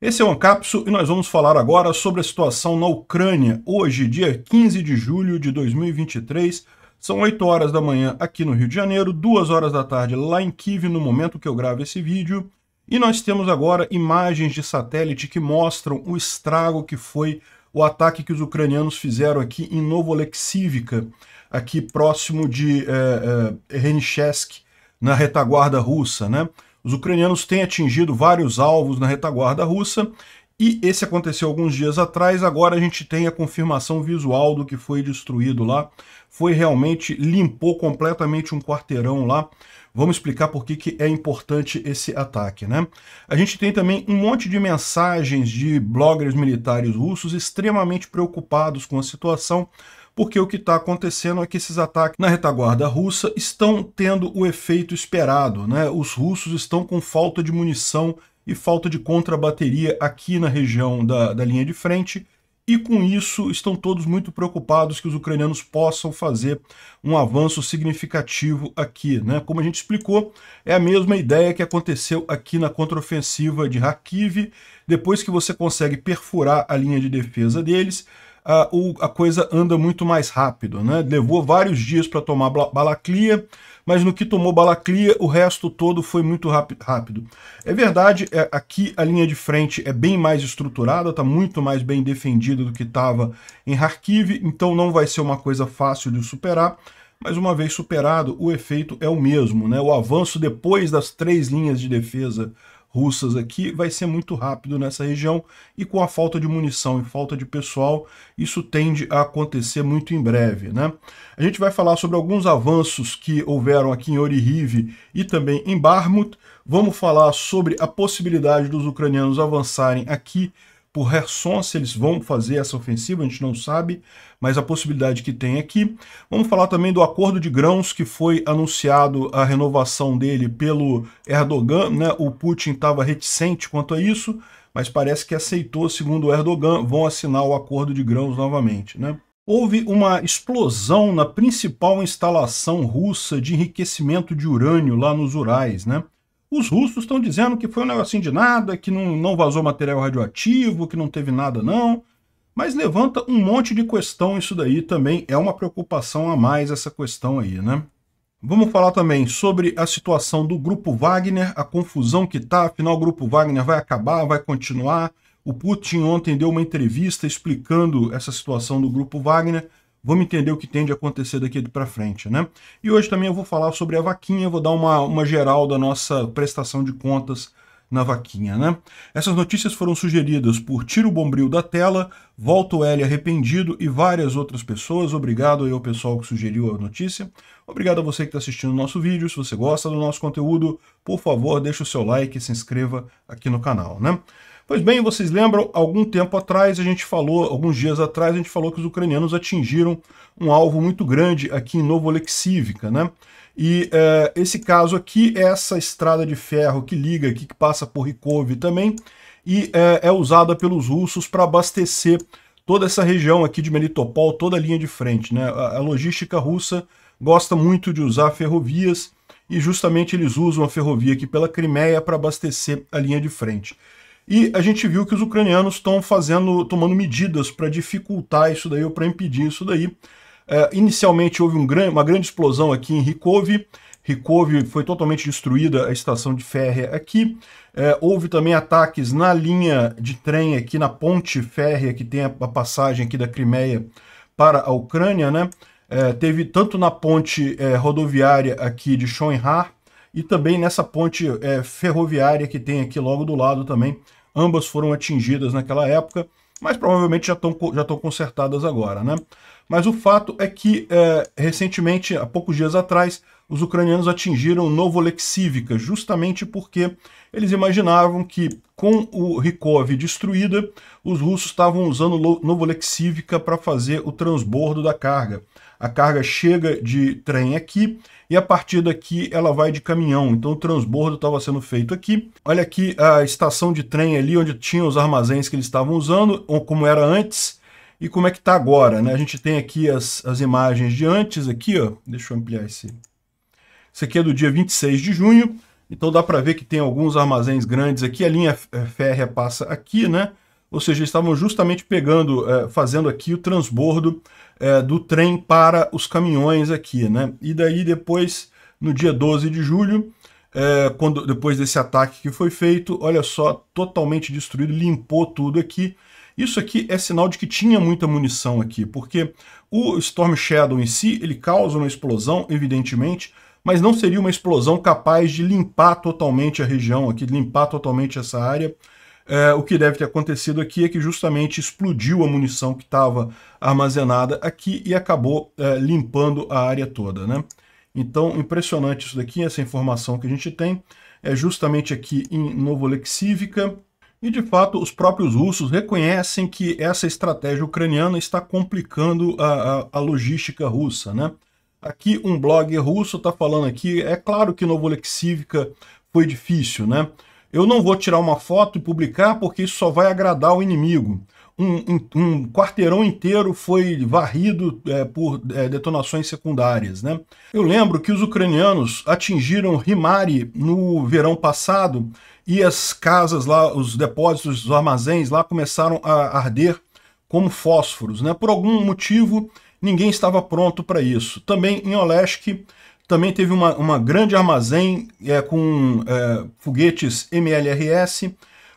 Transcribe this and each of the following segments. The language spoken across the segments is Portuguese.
Esse é o Ancapso e nós vamos falar agora sobre a situação na Ucrânia. Hoje, dia 15 de julho de 2023, são 8 horas da manhã aqui no Rio de Janeiro, 2 horas da tarde lá em Kiev, no momento que eu gravo esse vídeo. E nós temos agora imagens de satélite que mostram o estrago que foi o ataque que os ucranianos fizeram aqui em Novoleksivka, aqui próximo de é, é na retaguarda russa, né? Os ucranianos têm atingido vários alvos na retaguarda russa e esse aconteceu alguns dias atrás, agora a gente tem a confirmação visual do que foi destruído lá. Foi realmente, limpou completamente um quarteirão lá. Vamos explicar por que, que é importante esse ataque, né? A gente tem também um monte de mensagens de bloggers militares russos extremamente preocupados com a situação, porque o que está acontecendo é que esses ataques na retaguarda russa estão tendo o efeito esperado. Né? Os russos estão com falta de munição e falta de contrabateria aqui na região da, da linha de frente, e com isso estão todos muito preocupados que os ucranianos possam fazer um avanço significativo aqui. Né? Como a gente explicou, é a mesma ideia que aconteceu aqui na contraofensiva de Kharkiv, depois que você consegue perfurar a linha de defesa deles, a, o, a coisa anda muito mais rápido. Né? Levou vários dias para tomar balaclia, mas no que tomou balaclia, o resto todo foi muito rápido. É verdade, é, aqui a linha de frente é bem mais estruturada, está muito mais bem defendida do que estava em Kharkiv, então não vai ser uma coisa fácil de superar, mas uma vez superado, o efeito é o mesmo. Né? O avanço depois das três linhas de defesa russas aqui vai ser muito rápido nessa região e com a falta de munição e falta de pessoal, isso tende a acontecer muito em breve. Né? A gente vai falar sobre alguns avanços que houveram aqui em Orihiv e também em Barmut. Vamos falar sobre a possibilidade dos ucranianos avançarem aqui por Herson, se eles vão fazer essa ofensiva, a gente não sabe, mas a possibilidade que tem aqui. Vamos falar também do acordo de grãos que foi anunciado a renovação dele pelo Erdogan, né? O Putin estava reticente quanto a isso, mas parece que aceitou, segundo o Erdogan, vão assinar o acordo de grãos novamente, né? Houve uma explosão na principal instalação russa de enriquecimento de urânio lá nos Urais, né? Os russos estão dizendo que foi um negocinho de nada, que não, não vazou material radioativo, que não teve nada não. Mas levanta um monte de questão isso daí também. É uma preocupação a mais essa questão aí, né? Vamos falar também sobre a situação do Grupo Wagner, a confusão que tá, afinal o Grupo Wagner vai acabar, vai continuar. O Putin ontem deu uma entrevista explicando essa situação do Grupo Wagner vamos entender o que tem de acontecer daqui para frente, né? E hoje também eu vou falar sobre a vaquinha, vou dar uma, uma geral da nossa prestação de contas na vaquinha, né? Essas notícias foram sugeridas por Tiro Bombril da Tela, Volta o L Arrependido e várias outras pessoas. Obrigado aí ao pessoal que sugeriu a notícia. Obrigado a você que está assistindo o nosso vídeo. Se você gosta do nosso conteúdo, por favor, deixe o seu like e se inscreva aqui no canal, né? Pois bem, vocês lembram, algum tempo atrás, a gente falou, alguns dias atrás, a gente falou que os ucranianos atingiram um alvo muito grande aqui em Novo Oleksivka, né? E é, esse caso aqui é essa estrada de ferro que liga aqui, que passa por Rikov também, e é, é usada pelos russos para abastecer toda essa região aqui de Melitopol, toda a linha de frente, né? a, a logística russa gosta muito de usar ferrovias, e justamente eles usam a ferrovia aqui pela Crimeia para abastecer a linha de frente. E a gente viu que os ucranianos estão fazendo, tomando medidas para dificultar isso daí ou para impedir isso daí. É, inicialmente houve um uma grande explosão aqui em Rikov. Rikov foi totalmente destruída a estação de férrea é aqui. É, houve também ataques na linha de trem aqui, na ponte férrea que tem a, a passagem aqui da Crimeia para a Ucrânia, né? É, teve tanto na ponte é, rodoviária aqui de Schoenhar e também nessa ponte é, ferroviária que tem aqui logo do lado também, Ambas foram atingidas naquela época, mas provavelmente já estão já estão consertadas agora, né? Mas o fato é que, é, recentemente, há poucos dias atrás, os ucranianos atingiram Novolexivica, justamente porque eles imaginavam que, com o Rikov destruída, os russos estavam usando Novolexivica para fazer o transbordo da carga. A carga chega de trem aqui e a partir daqui ela vai de caminhão. Então o transbordo estava sendo feito aqui. Olha aqui a estação de trem ali onde tinha os armazéns que eles estavam usando, ou como era antes e como é que está agora. Né? A gente tem aqui as, as imagens de antes aqui, ó. deixa eu ampliar esse isso aqui é do dia 26 de junho, então dá para ver que tem alguns armazéns grandes aqui. A linha é, férrea passa aqui, né? Ou seja, estavam justamente pegando, é, fazendo aqui o transbordo é, do trem para os caminhões aqui, né? E daí depois, no dia 12 de julho, é, quando, depois desse ataque que foi feito, olha só, totalmente destruído, limpou tudo aqui. Isso aqui é sinal de que tinha muita munição aqui, porque o Storm Shadow em si, ele causa uma explosão, evidentemente, mas não seria uma explosão capaz de limpar totalmente a região aqui, limpar totalmente essa área. É, o que deve ter acontecido aqui é que justamente explodiu a munição que estava armazenada aqui e acabou é, limpando a área toda, né? Então, impressionante isso daqui, essa informação que a gente tem, é justamente aqui em Novolek Cívica, e de fato, os próprios russos reconhecem que essa estratégia ucraniana está complicando a, a, a logística russa, né? Aqui um blog russo está falando aqui, é claro que Novoleksivka foi difícil, né? Eu não vou tirar uma foto e publicar porque isso só vai agradar o inimigo. Um, um, um quarteirão inteiro foi varrido é, por é, detonações secundárias. Né? Eu lembro que os ucranianos atingiram Rimari no verão passado e as casas lá, os depósitos, os armazéns lá começaram a arder como fósforos. Né? Por algum motivo, ninguém estava pronto para isso. Também em Olesk, também teve uma, uma grande armazém é, com é, foguetes MLRS,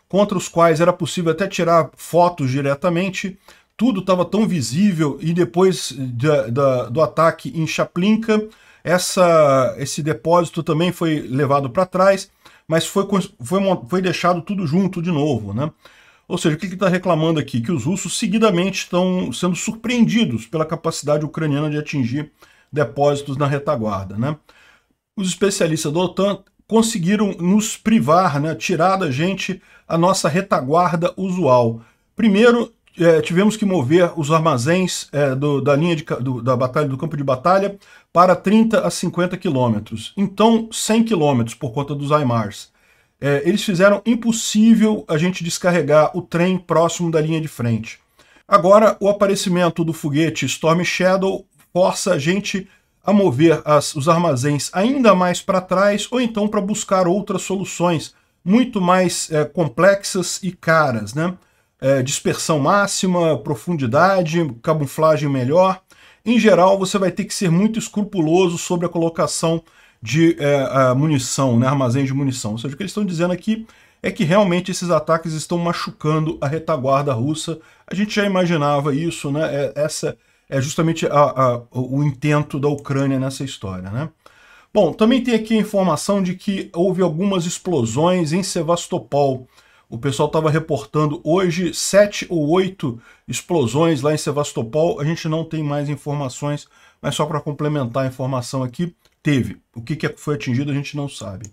contra os quais era possível até tirar fotos diretamente. Tudo estava tão visível e depois da, da, do ataque em Chaplinka, essa, esse depósito também foi levado para trás, mas foi, foi, foi deixado tudo junto de novo. Né? Ou seja, o que ele está reclamando aqui? Que os russos seguidamente estão sendo surpreendidos pela capacidade ucraniana de atingir depósitos na retaguarda. Né? Os especialistas da OTAN conseguiram nos privar, né, tirar da gente a nossa retaguarda usual. Primeiro, é, tivemos que mover os armazéns é, do, da linha de, do, da batalha, do campo de batalha para 30 a 50 quilômetros. Então, 100 quilômetros por conta dos IMARS. É, eles fizeram impossível a gente descarregar o trem próximo da linha de frente. Agora, o aparecimento do foguete Storm Shadow força a gente a mover as, os armazéns ainda mais para trás ou então para buscar outras soluções muito mais é, complexas e caras, né? É, dispersão máxima, profundidade, camuflagem melhor. Em geral, você vai ter que ser muito escrupuloso sobre a colocação de é, munição, né, armazém de munição. Ou seja, o que eles estão dizendo aqui é que realmente esses ataques estão machucando a retaguarda russa. A gente já imaginava isso, né? É, essa é justamente a, a, o intento da Ucrânia nessa história, né? Bom, também tem aqui a informação de que houve algumas explosões em Sevastopol. O pessoal estava reportando hoje sete ou oito explosões lá em Sevastopol. A gente não tem mais informações, mas só para complementar a informação aqui, teve. O que, que foi atingido a gente não sabe.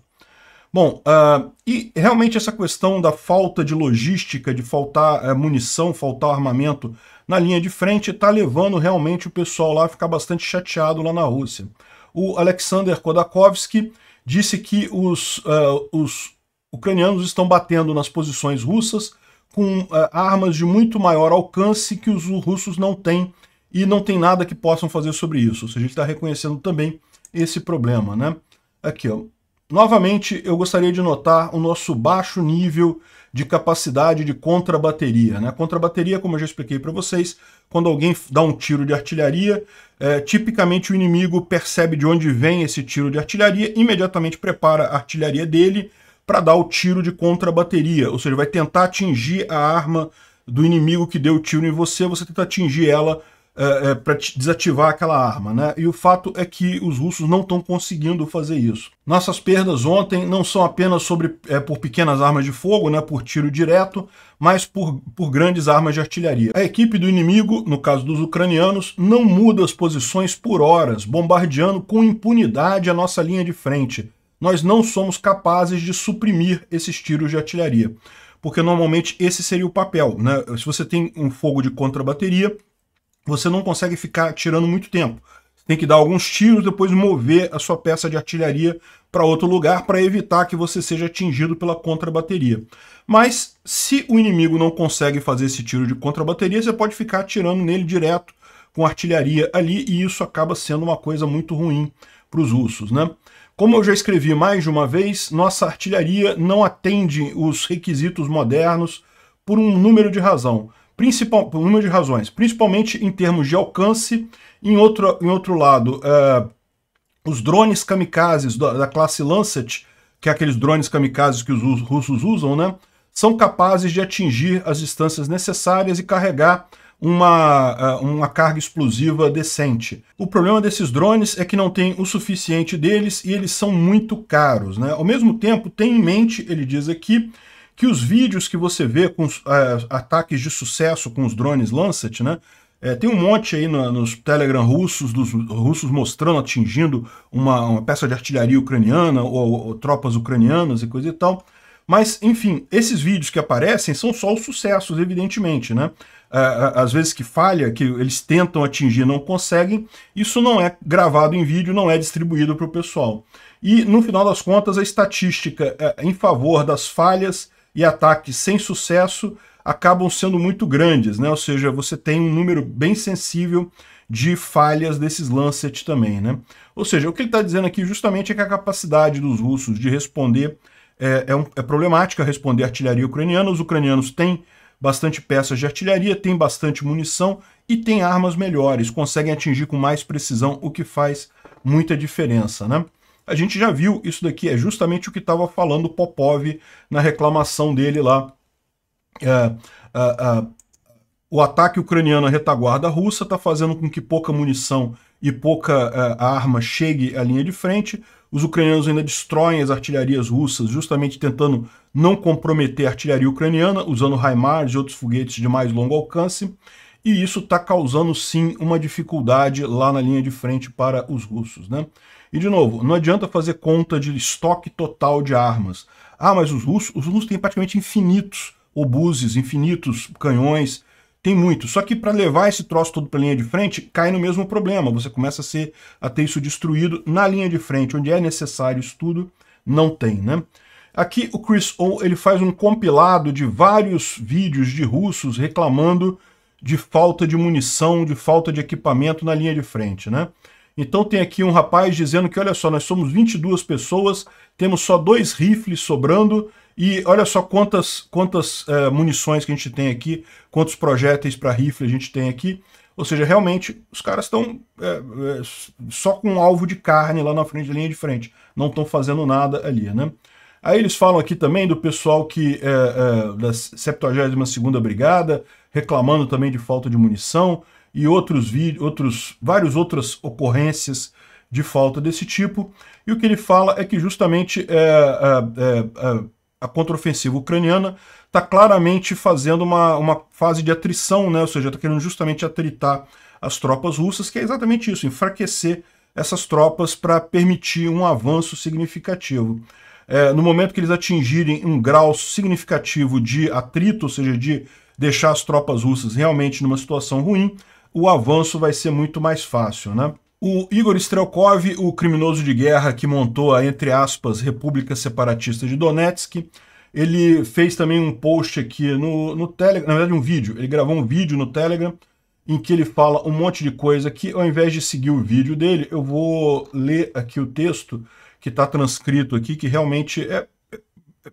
Bom, uh, e realmente essa questão da falta de logística, de faltar uh, munição, faltar armamento na linha de frente, está levando realmente o pessoal lá a ficar bastante chateado lá na Rússia. O Alexander Kodakovsky disse que os, uh, os ucranianos estão batendo nas posições russas com eh, armas de muito maior alcance que os russos não têm e não tem nada que possam fazer sobre isso. Ou seja, ele está reconhecendo também esse problema, né? Aqui, ó. Novamente, eu gostaria de notar o nosso baixo nível de capacidade de contrabateria. Né? Contrabateria, como eu já expliquei para vocês, quando alguém dá um tiro de artilharia, é, tipicamente o inimigo percebe de onde vem esse tiro de artilharia, imediatamente prepara a artilharia dele para dar o tiro de contrabateria, ou seja, vai tentar atingir a arma do inimigo que deu o tiro em você, você tenta atingir ela é, é para desativar aquela arma, né? E o fato é que os russos não estão conseguindo fazer isso. Nossas perdas ontem não são apenas sobre, é, por pequenas armas de fogo, né, por tiro direto, mas por, por grandes armas de artilharia. A equipe do inimigo, no caso dos ucranianos, não muda as posições por horas, bombardeando com impunidade a nossa linha de frente. Nós não somos capazes de suprimir esses tiros de artilharia porque normalmente esse seria o papel. Né? Se você tem um fogo de contra-bateria, você não consegue ficar tirando muito tempo. Tem que dar alguns tiros, depois mover a sua peça de artilharia para outro lugar para evitar que você seja atingido pela contra-bateria. Mas se o inimigo não consegue fazer esse tiro de contra-bateria, você pode ficar atirando nele direto com artilharia ali e isso acaba sendo uma coisa muito ruim para os russos, né? Como eu já escrevi mais de uma vez, nossa artilharia não atende os requisitos modernos por um número de razão principal, por um número de razões, principalmente em termos de alcance. Em outro, em outro lado, eh, os drones kamikazes da, da, classe Lancet, que é aqueles drones kamikazes que os russos usam, né, são capazes de atingir as distâncias necessárias e carregar uma, eh, uma carga explosiva decente. O problema desses drones é que não tem o suficiente deles e eles são muito caros. Né? Ao mesmo tempo, tem em mente, ele diz aqui, que os vídeos que você vê com os, é, ataques de sucesso com os drones Lancet, né? É, tem um monte aí no, nos Telegram russos, dos russos mostrando, atingindo uma, uma peça de artilharia ucraniana ou, ou, ou, tropas ucranianas e coisa e tal. Mas, enfim, esses vídeos que aparecem são só os sucessos, evidentemente, né? É, é, às vezes que falha, que eles tentam atingir não conseguem, isso não é gravado em vídeo, não é distribuído para o pessoal. E, no final das contas, a estatística é em favor das falhas e ataques sem sucesso acabam sendo muito grandes, né? Ou seja, você tem um número bem sensível de falhas desses Lancet também, né? Ou seja, o que ele está dizendo aqui justamente é que a capacidade dos russos de responder é, é, um, é problemática, responder artilharia ucraniana. Os ucranianos têm bastante peças de artilharia, têm bastante munição e têm armas melhores, conseguem atingir com mais precisão, o que faz muita diferença, né? A gente já viu, isso daqui é justamente o que estava falando Popov na reclamação dele lá. É, é, é, o ataque ucraniano à retaguarda russa está fazendo com que pouca munição e pouca é, arma chegue à linha de frente. Os ucranianos ainda destroem as artilharias russas, justamente tentando não comprometer a artilharia ucraniana, usando HIMARS e outros foguetes de mais longo alcance e isso está causando sim uma dificuldade lá na linha de frente para os russos. Né? E de novo, não adianta fazer conta de estoque total de armas. Ah, mas os russos, os russos têm praticamente infinitos obuses, infinitos canhões, tem muito. Só que para levar esse troço todo para a linha de frente, cai no mesmo problema. Você começa a, ser, a ter isso destruído na linha de frente, onde é necessário isso tudo, não tem, né? Aqui o Chris O ele faz um compilado de vários vídeos de russos reclamando de falta de munição, de falta de equipamento na linha de frente, né? Então tem aqui um rapaz dizendo que, olha só, nós somos 22 pessoas, temos só dois rifles sobrando, e olha só quantas, quantas é, munições que a gente tem aqui, quantos projéteis para rifle a gente tem aqui. Ou seja, realmente, os caras estão é, eh, é, eh, só com um alvo de carne lá na frente, linha de frente. Não estão fazendo nada ali, né? Aí eles falam aqui também do pessoal que é, é, da 72ª Brigada, reclamando também de falta de munição e outros vídeos, outros, várias outras ocorrências de falta desse tipo. E o que ele fala é que justamente é, é, é, é a contraofensiva ucraniana está claramente fazendo uma, uma fase de atrição, né? ou seja, está querendo justamente atritar as tropas russas, que é exatamente isso, enfraquecer essas tropas para permitir um avanço significativo. É, no momento que eles atingirem um grau significativo de atrito, ou seja, de deixar as tropas russas realmente numa situação ruim, o avanço vai ser muito mais fácil, né? O Igor Strelkov, o criminoso de guerra que montou a, entre aspas, República Separatista de Donetsk, ele fez também um post aqui no, no Telegram, na verdade um vídeo, ele gravou um vídeo no Telegram em que ele fala um monte de coisa que ao invés de seguir o vídeo dele, eu vou ler aqui o texto que está transcrito aqui, que realmente é, é, é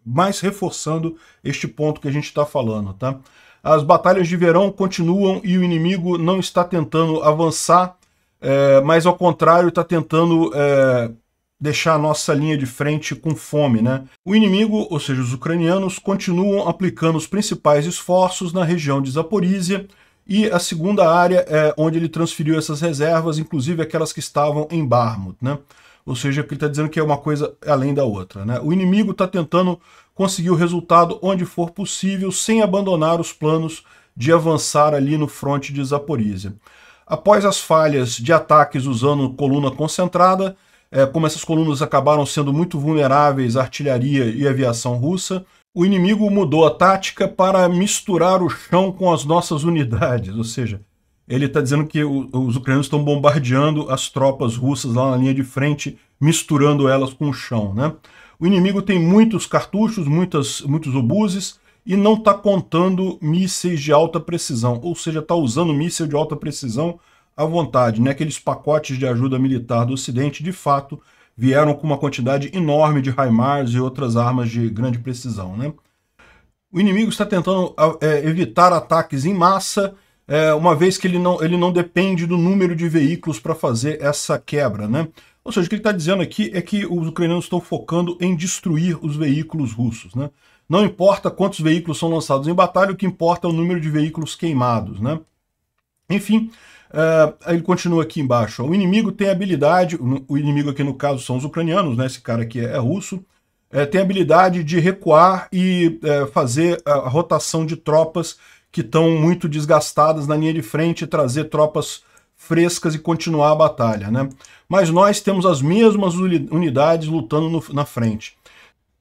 mais reforçando este ponto que a gente está falando, tá? As batalhas de verão continuam e o inimigo não está tentando avançar, é, mas ao contrário está tentando é, deixar a nossa linha de frente com fome. Né? O inimigo, ou seja, os ucranianos, continuam aplicando os principais esforços na região de Zaporísia, e a segunda área é onde ele transferiu essas reservas, inclusive aquelas que estavam em Barmut. Né? Ou seja, que ele está dizendo que é uma coisa além da outra. Né? O inimigo está tentando conseguir o resultado onde for possível, sem abandonar os planos de avançar ali no fronte de Zaporizhia. Após as falhas de ataques usando coluna concentrada, é, como essas colunas acabaram sendo muito vulneráveis à artilharia e aviação russa, o inimigo mudou a tática para misturar o chão com as nossas unidades, ou seja, ele está dizendo que o, os ucranianos estão bombardeando as tropas russas lá na linha de frente, misturando elas com o chão. Né? O inimigo tem muitos cartuchos, muitas, muitos obuses, e não está contando mísseis de alta precisão, ou seja, está usando mísseis de alta precisão à vontade. Né? Aqueles pacotes de ajuda militar do Ocidente, de fato, vieram com uma quantidade enorme de HIMARS e outras armas de grande precisão. Né? O inimigo está tentando é, evitar ataques em massa é, uma vez que ele não, ele não depende do número de veículos para fazer essa quebra, né? Ou seja, o que ele está dizendo aqui é que os ucranianos estão focando em destruir os veículos russos, né? Não importa quantos veículos são lançados em batalha, o que importa é o número de veículos queimados, né? Enfim, uh, ele continua aqui embaixo. O inimigo tem habilidade, o inimigo aqui no caso são os ucranianos, né? Esse cara aqui é, é russo. É, tem habilidade de recuar e é, fazer a rotação de tropas que estão muito desgastadas na linha de frente, trazer tropas frescas e continuar a batalha, né? Mas nós temos as mesmas unidades lutando no, na frente.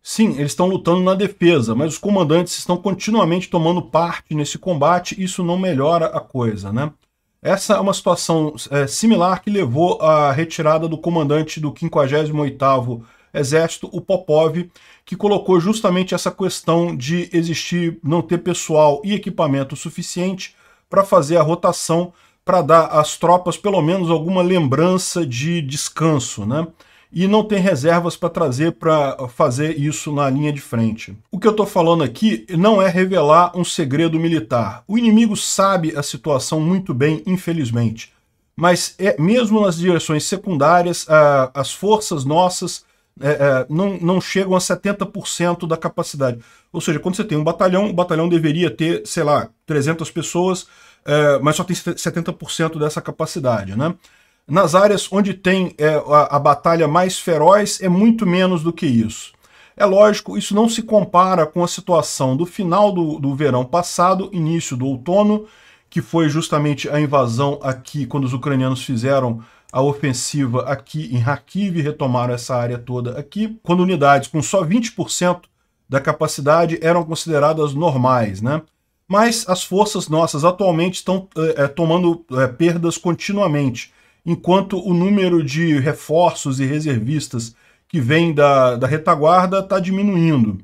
Sim, eles estão lutando na defesa, mas os comandantes estão continuamente tomando parte nesse combate, isso não melhora a coisa, né? Essa é uma situação é, similar que levou à retirada do comandante do 58º exército, o Popov, que colocou justamente essa questão de existir, não ter pessoal e equipamento suficiente para fazer a rotação, para dar às tropas pelo menos alguma lembrança de descanso, né? e não tem reservas para trazer para fazer isso na linha de frente. O que eu estou falando aqui não é revelar um segredo militar. O inimigo sabe a situação muito bem, infelizmente. Mas é, mesmo nas direções secundárias, a, as forças nossas é, é, não, não chegam a 70% da capacidade. Ou seja, quando você tem um batalhão, o batalhão deveria ter, sei lá, 300 pessoas, é, mas só tem 70% dessa capacidade. Né? Nas áreas onde tem é, a, a, batalha mais feroz, é muito menos do que isso. É lógico, isso não se compara com a situação do final do, do verão passado, início do outono, que foi justamente a invasão aqui, quando os ucranianos fizeram a ofensiva aqui em Kharkiv, retomaram essa área toda aqui, quando unidades com só 20% da capacidade eram consideradas normais, né? Mas as forças nossas atualmente estão é, tomando é, perdas continuamente, enquanto o número de reforços e reservistas que vem da, da retaguarda está diminuindo.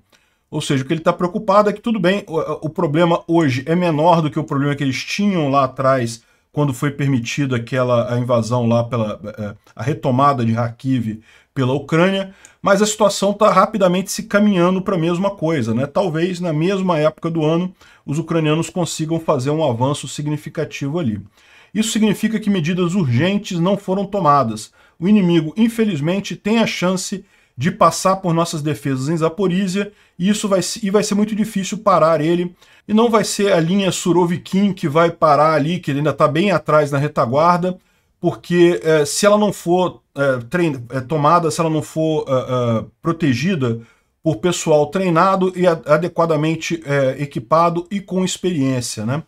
Ou seja, o que ele está preocupado é que tudo bem, o, o problema hoje é menor do que o problema que eles tinham lá atrás quando foi permitido aquela a invasão lá pela é, a retomada de Kharkiv pela Ucrânia, mas a situação está rapidamente se caminhando para a mesma coisa, né? Talvez na mesma época do ano os ucranianos consigam fazer um avanço significativo ali. Isso significa que medidas urgentes não foram tomadas. O inimigo, infelizmente, tem a chance de passar por nossas defesas em Zaporizhia, e isso vai, e vai ser muito difícil parar ele. E não vai ser a linha Surovikin que vai parar ali, que ele ainda está bem atrás na retaguarda, porque é, se ela não for é, trein, é, tomada, se ela não for protegida por pessoal treinado e adequadamente equipado e com experiência, né?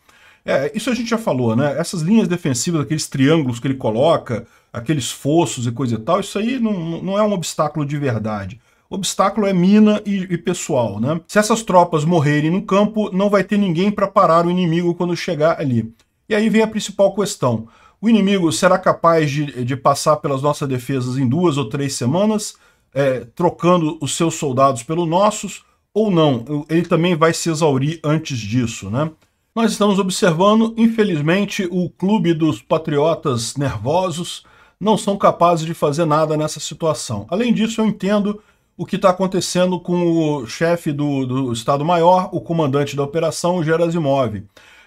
É, isso a gente já falou, né? Essas linhas defensivas, aqueles triângulos que ele coloca, aqueles fossos e coisa e tal, isso aí não, não é um obstáculo de verdade. O obstáculo é mina e, e, pessoal, né? Se essas tropas morrerem no campo, não vai ter ninguém para parar o inimigo quando chegar ali. E aí vem a principal questão. O inimigo será capaz de, de passar pelas nossas defesas em duas ou três semanas, é, trocando os seus soldados pelos nossos, ou não? Ele também vai se exaurir antes disso, né? Nós estamos observando, infelizmente, o clube dos patriotas nervosos não são capazes de fazer nada nessa situação. Além disso, eu entendo o que está acontecendo com o chefe do, do Estado-Maior, o comandante da operação, o Gerasimov.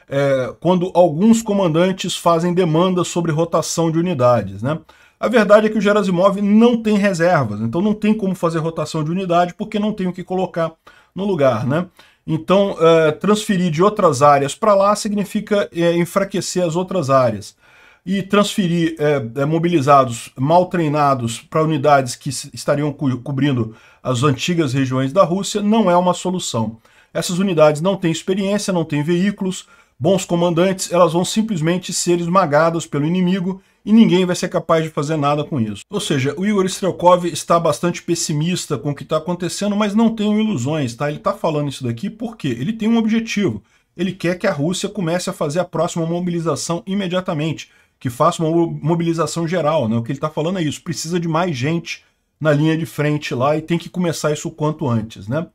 É, quando alguns comandantes fazem demandas sobre rotação de unidades, né? A verdade é que o Gerasimov não tem reservas, então não tem como fazer rotação de unidade porque não tem o que colocar no lugar, né? Então, é, transferir de outras áreas para lá significa é, enfraquecer as outras áreas e transferir é, é mobilizados mal treinados para unidades que estariam co cobrindo as antigas regiões da Rússia não é uma solução. Essas unidades não têm experiência, não têm veículos, bons comandantes, elas vão simplesmente ser esmagadas pelo inimigo e ninguém vai ser capaz de fazer nada com isso. Ou seja, o Igor Strelkov está bastante pessimista com o que está acontecendo, mas não tenho ilusões, tá? Ele está falando isso daqui porque ele tem um objetivo. Ele quer que a Rússia comece a fazer a próxima mobilização imediatamente que faça uma mobilização geral. Né? O que ele está falando é isso, precisa de mais gente na linha de frente lá e tem que começar isso o quanto antes. Né?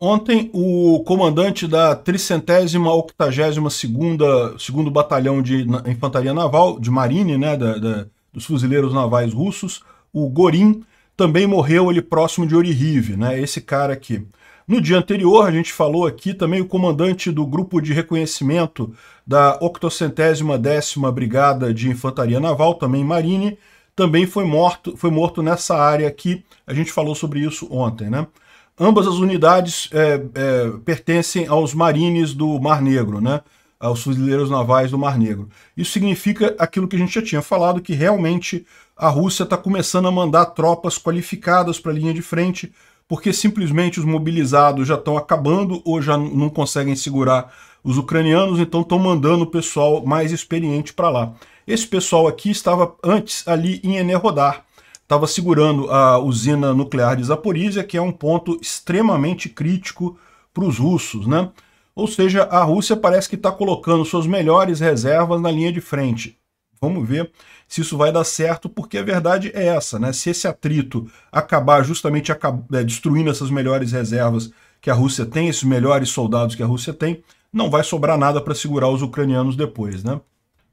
Ontem, o comandante da 382 segundo Batalhão de Infantaria Naval, de Marine, né, da, da, dos fuzileiros navais russos, o Gorin, também morreu ali próximo de Orihave, né, esse cara aqui. No dia anterior, a gente falou aqui também o comandante do grupo de reconhecimento da 810 décima Brigada de Infantaria Naval, também Marine, também foi morto, foi morto nessa área aqui. A gente falou sobre isso ontem, né? Ambas as unidades é, é, pertencem aos marines do Mar Negro, né? aos fuzileiros navais do Mar Negro. Isso significa aquilo que a gente já tinha falado, que realmente a Rússia está começando a mandar tropas qualificadas para a linha de frente, porque simplesmente os mobilizados já estão acabando ou já não conseguem segurar os ucranianos, então estão mandando o pessoal mais experiente para lá. Esse pessoal aqui estava antes ali em Enerrodar, estava segurando a usina nuclear de Zaporizhia, que é um ponto extremamente crítico para os russos, né? Ou seja, a Rússia parece que está colocando suas melhores reservas na linha de frente. Vamos ver se isso vai dar certo, porque a verdade é essa, né? Se esse atrito acabar justamente acab é, destruindo essas melhores reservas que a Rússia tem, esses melhores soldados que a Rússia tem, não vai sobrar nada para segurar os ucranianos depois, né?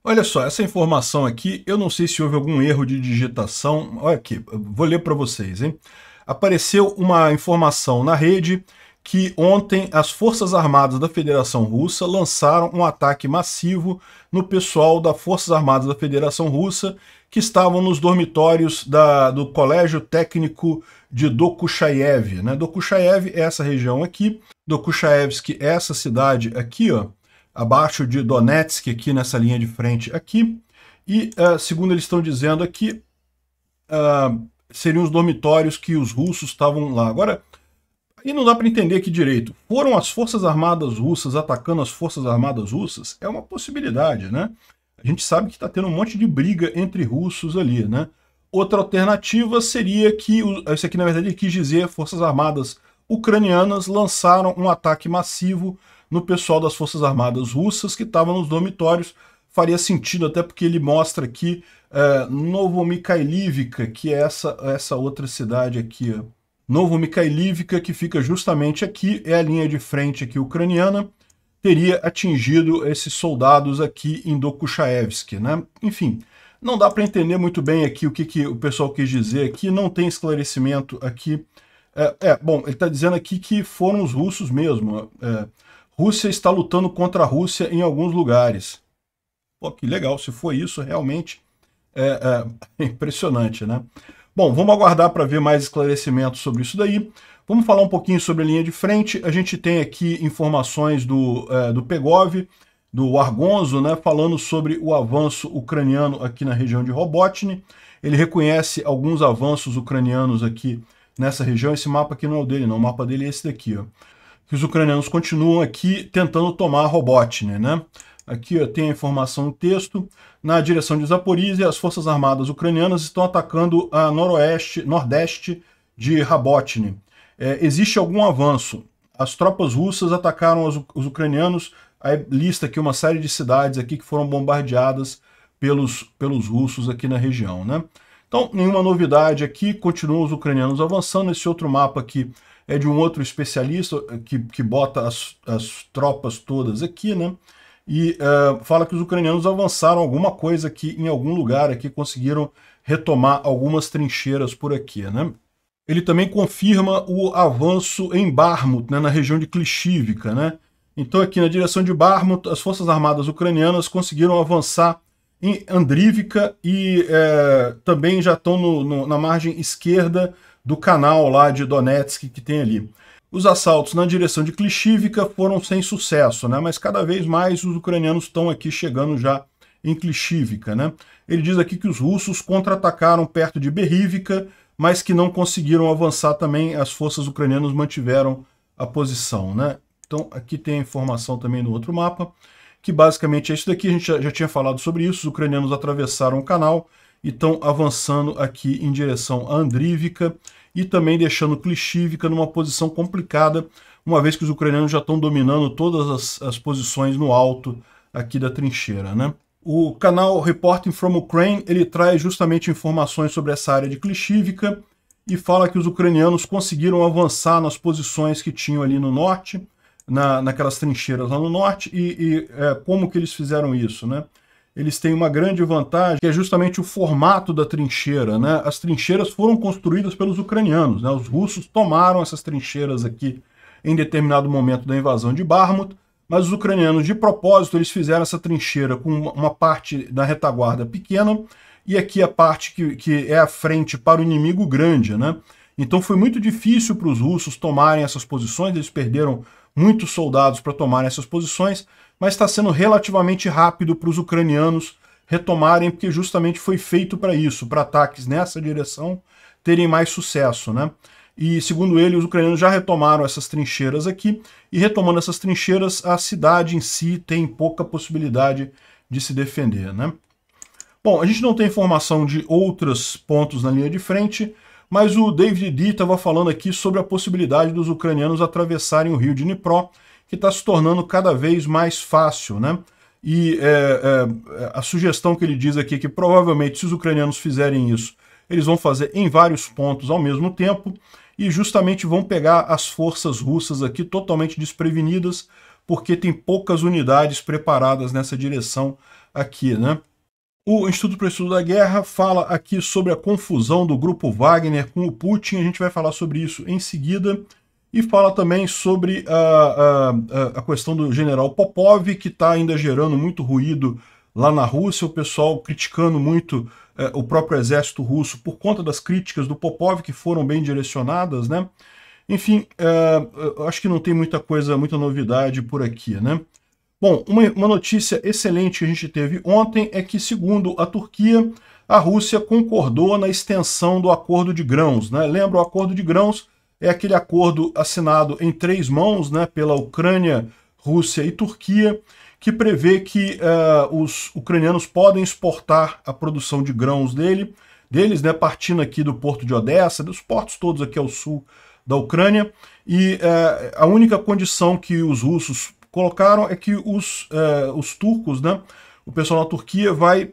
Olha só, essa informação aqui, eu não sei se houve algum erro de digitação. Olha aqui, vou ler para vocês, hein? Apareceu uma informação na rede que ontem as Forças Armadas da Federação Russa lançaram um ataque massivo no pessoal das Forças Armadas da Federação Russa que estavam nos dormitórios da, do Colégio Técnico de Dokuchayev. Né? Dokuchayev é essa região aqui, Dokuchayevsk é essa cidade aqui, ó, abaixo de Donetsk, aqui nessa linha de frente aqui. E, uh, segundo eles estão dizendo aqui, uh, seriam os dormitórios que os russos estavam lá. Agora, e não dá para entender aqui direito. Foram as Forças Armadas Russas atacando as Forças Armadas Russas? É uma possibilidade, né? A gente sabe que está tendo um monte de briga entre russos ali, né? Outra alternativa seria que, isso aqui na verdade ele quis dizer, Forças Armadas ucranianas lançaram um ataque massivo no pessoal das Forças Armadas Russas que estavam nos dormitórios. Faria sentido, até porque ele mostra aqui é, eh, Novo Mikhailivka, que é essa, essa outra cidade aqui, ó Novo Mikhailivka, que fica justamente aqui, é a linha de frente aqui ucraniana, teria atingido esses soldados aqui em Dokuchaevsk, né? Enfim, não dá para entender muito bem aqui o que, que o pessoal quis dizer aqui, não tem esclarecimento aqui. É, é bom, ele está dizendo aqui que foram os russos mesmo. É, Rússia está lutando contra a Rússia em alguns lugares. Pô, que legal, se for isso, realmente é, é impressionante, né? Bom, vamos aguardar para ver mais esclarecimentos sobre isso daí. Vamos falar um pouquinho sobre a linha de frente. A gente tem aqui informações do, é, do Pegov, do Argonzo, né, falando sobre o avanço ucraniano aqui na região de Robotny. Ele reconhece alguns avanços ucranianos aqui nessa região. Esse mapa aqui não é o dele, não. O mapa dele é esse daqui, ó. Que os ucranianos continuam aqui tentando tomar Robotny, né? Aqui ó, tem a informação, no texto. Na direção de Zaporizhia, as forças armadas ucranianas estão atacando a noroeste, nordeste de Rabotny. É, existe algum avanço? As tropas russas atacaram os, os ucranianos. Aí lista aqui uma série de cidades aqui que foram bombardeadas pelos, pelos russos aqui na região, né? Então, nenhuma novidade aqui, continuam os ucranianos avançando. Esse outro mapa aqui é de um outro especialista eh, que, que bota as, as tropas todas aqui, né? e uh, fala que os ucranianos avançaram alguma coisa aqui em algum lugar aqui, conseguiram retomar algumas trincheiras por aqui, né? Ele também confirma o avanço em Barmut, né, na região de Klishivka, né? Então aqui na direção de Barmut, as forças armadas ucranianas conseguiram avançar em Andrivka e é, também já estão na margem esquerda do canal lá de Donetsk que tem ali. Os assaltos na direção de Klishivka foram sem sucesso, né? mas cada vez mais os ucranianos estão aqui chegando já em Klishivka. Né? Ele diz aqui que os russos contra-atacaram perto de Berivka, mas que não conseguiram avançar também, as forças ucranianas mantiveram a posição. Né? Então aqui tem a informação também no outro mapa, que basicamente é isso daqui, a gente já, já tinha falado sobre isso, os ucranianos atravessaram o canal e estão avançando aqui em direção a Andrívica, e também deixando Klishivka numa posição complicada, uma vez que os ucranianos já estão dominando todas as, as posições no alto aqui da trincheira, né? O canal Reporting from Ukraine, ele traz justamente informações sobre essa área de Klishivka e fala que os ucranianos conseguiram avançar nas posições que tinham ali no norte, na, naquelas trincheiras lá no norte, e, e é, como que eles fizeram isso, né? eles têm uma grande vantagem, que é justamente o formato da trincheira. Né? As trincheiras foram construídas pelos ucranianos. Né? Os russos tomaram essas trincheiras aqui em determinado momento da invasão de Barmut, mas os ucranianos, de propósito, eles fizeram essa trincheira com uma parte da retaguarda pequena e aqui a parte que, que é a frente para o inimigo grande. Né? Então foi muito difícil para os russos tomarem essas posições, eles perderam muitos soldados para tomarem essas posições, mas está sendo relativamente rápido para os ucranianos retomarem, porque justamente foi feito para isso, para ataques nessa direção terem mais sucesso, né? E segundo ele, os ucranianos já retomaram essas trincheiras aqui, e retomando essas trincheiras, a cidade em si tem pouca possibilidade de se defender, né? Bom, a gente não tem informação de outros pontos na linha de frente, mas o David Dee estava falando aqui sobre a possibilidade dos ucranianos atravessarem o rio de Dnipro que está se tornando cada vez mais fácil, né? E é, é, a sugestão que ele diz aqui é que provavelmente se os ucranianos fizerem isso, eles vão fazer em vários pontos ao mesmo tempo e justamente vão pegar as forças russas aqui totalmente desprevenidas, porque tem poucas unidades preparadas nessa direção aqui, né? O Instituto para o Estudo da Guerra fala aqui sobre a confusão do grupo Wagner com o Putin, a gente vai falar sobre isso em seguida e fala também sobre a, a, a questão do general Popov, que está ainda gerando muito ruído lá na Rússia, o pessoal criticando muito é, o próprio exército russo por conta das críticas do Popov, que foram bem direcionadas, né? Enfim, é, acho que não tem muita coisa, muita novidade por aqui, né? Bom, uma, uma notícia excelente que a gente teve ontem é que, segundo a Turquia, a Rússia concordou na extensão do acordo de grãos, né? Lembra, o acordo de grãos é aquele acordo assinado em três mãos né, pela Ucrânia, Rússia e Turquia, que prevê que uh, os ucranianos podem exportar a produção de grãos dele, deles, né, partindo aqui do porto de Odessa, dos portos todos aqui ao sul da Ucrânia, e uh, a única condição que os russos colocaram é que os, uh, os turcos, né, o pessoal da Turquia vai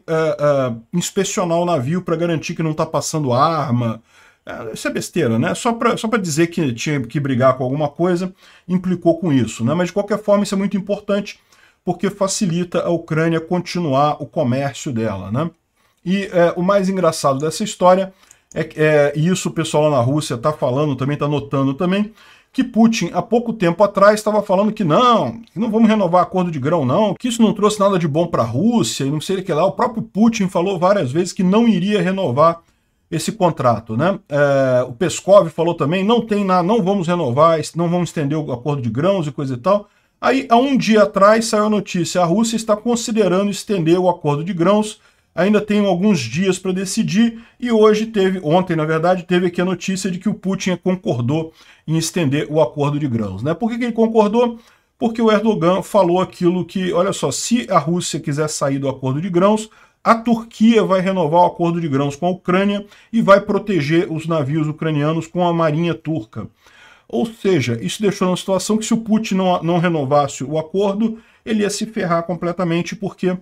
inspecionar o navio para garantir que não está passando arma, é, isso é besteira, né? Só para só dizer que tinha que brigar com alguma coisa, implicou com isso, né? Mas de qualquer forma, isso é muito importante, porque facilita a Ucrânia continuar o comércio dela, né? E é, o mais engraçado dessa história é, é isso o pessoal lá na Rússia está falando também, está notando também, que Putin, há pouco tempo atrás, estava falando que não, que não vamos renovar acordo de grão, não, que isso não trouxe nada de bom para a Rússia, e não sei o que lá. O próprio Putin falou várias vezes que não iria renovar esse contrato. Né? É, o Pescov falou também, não tem nada, não vamos renovar, não vamos estender o acordo de grãos e coisa e tal. Aí, há um dia atrás, saiu a notícia, a Rússia está considerando estender o acordo de grãos, ainda tem alguns dias para decidir, e hoje teve, ontem na verdade, teve aqui a notícia de que o Putin concordou em estender o acordo de grãos. Né? Por que, que ele concordou? Porque o Erdogan falou aquilo que, olha só, se a Rússia quiser sair do acordo de grãos, a Turquia vai renovar o acordo de grãos com a Ucrânia e vai proteger os navios ucranianos com a marinha turca. Ou seja, isso deixou na situação que se o Putin não, não renovasse o acordo, ele ia se ferrar completamente, porque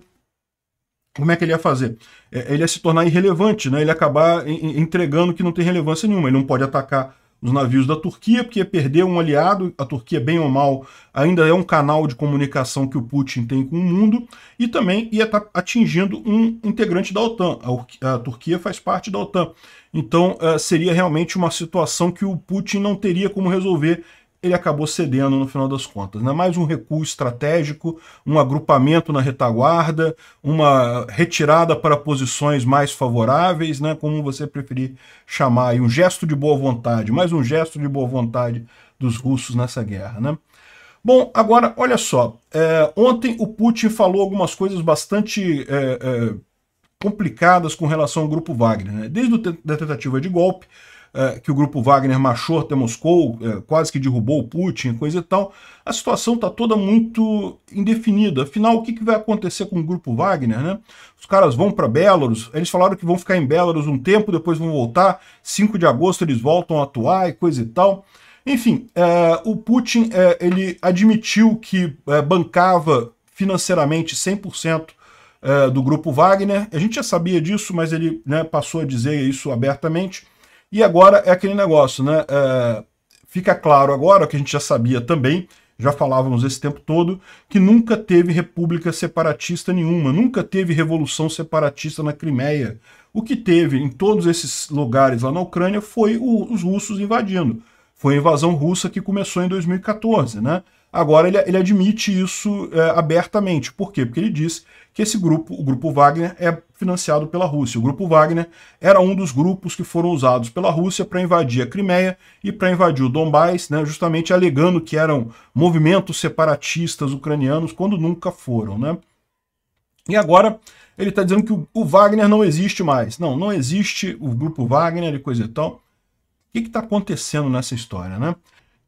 como é que ele ia fazer? É, ele ia se tornar irrelevante, né? ele ia acabar entregando que não tem relevância nenhuma. Ele não pode atacar os navios da Turquia, porque ia perder um aliado. A Turquia, bem ou mal, ainda é um canal de comunicação que o Putin tem com o mundo, e também ia estar tá atingindo um integrante da OTAN. A, Turquia faz parte da OTAN. Então eh, seria realmente uma situação que o Putin não teria como resolver ele acabou cedendo no final das contas. Né? Mais um recuo estratégico, um agrupamento na retaguarda, uma retirada para posições mais favoráveis, né? como você preferir chamar, e um gesto de boa vontade, mais um gesto de boa vontade dos russos nessa guerra. Né? Bom, agora, olha só, é, ontem o Putin falou algumas coisas bastante é, é, complicadas com relação ao grupo Wagner. Né? Desde a tentativa de golpe, é, que o grupo Wagner marchou até Moscou, é, quase que derrubou o Putin, coisa e tal, a situação está toda muito indefinida. Afinal, o que, que, vai acontecer com o grupo Wagner? Né? Os caras vão para Belarus, eles falaram que vão ficar em Belarus um tempo, depois vão voltar, 5 de agosto eles voltam a atuar e coisa e tal. Enfim, é, o Putin é, ele admitiu que bancava financeiramente 100% do grupo Wagner. A gente já sabia disso, mas ele né, passou a dizer isso abertamente. E agora é aquele negócio, né? É, fica claro agora, o que a gente já sabia também, já falávamos esse tempo todo, que nunca teve república separatista nenhuma, nunca teve revolução separatista na Crimeia. O que teve em todos esses lugares lá na Ucrânia foi o, os russos invadindo. Foi a invasão russa que começou em 2014, né? Agora ele, ele admite isso é, abertamente. Por quê? Porque ele diz que esse grupo, o Grupo Wagner, é financiado pela Rússia. O Grupo Wagner era um dos grupos que foram usados pela Rússia para invadir a Crimeia e para invadir o Donbás, né, justamente alegando que eram movimentos separatistas ucranianos, quando nunca foram. Né? E agora ele está dizendo que o, o, Wagner não existe mais. Não, não existe o Grupo Wagner e coisa e tal. O que está acontecendo nessa história? Né?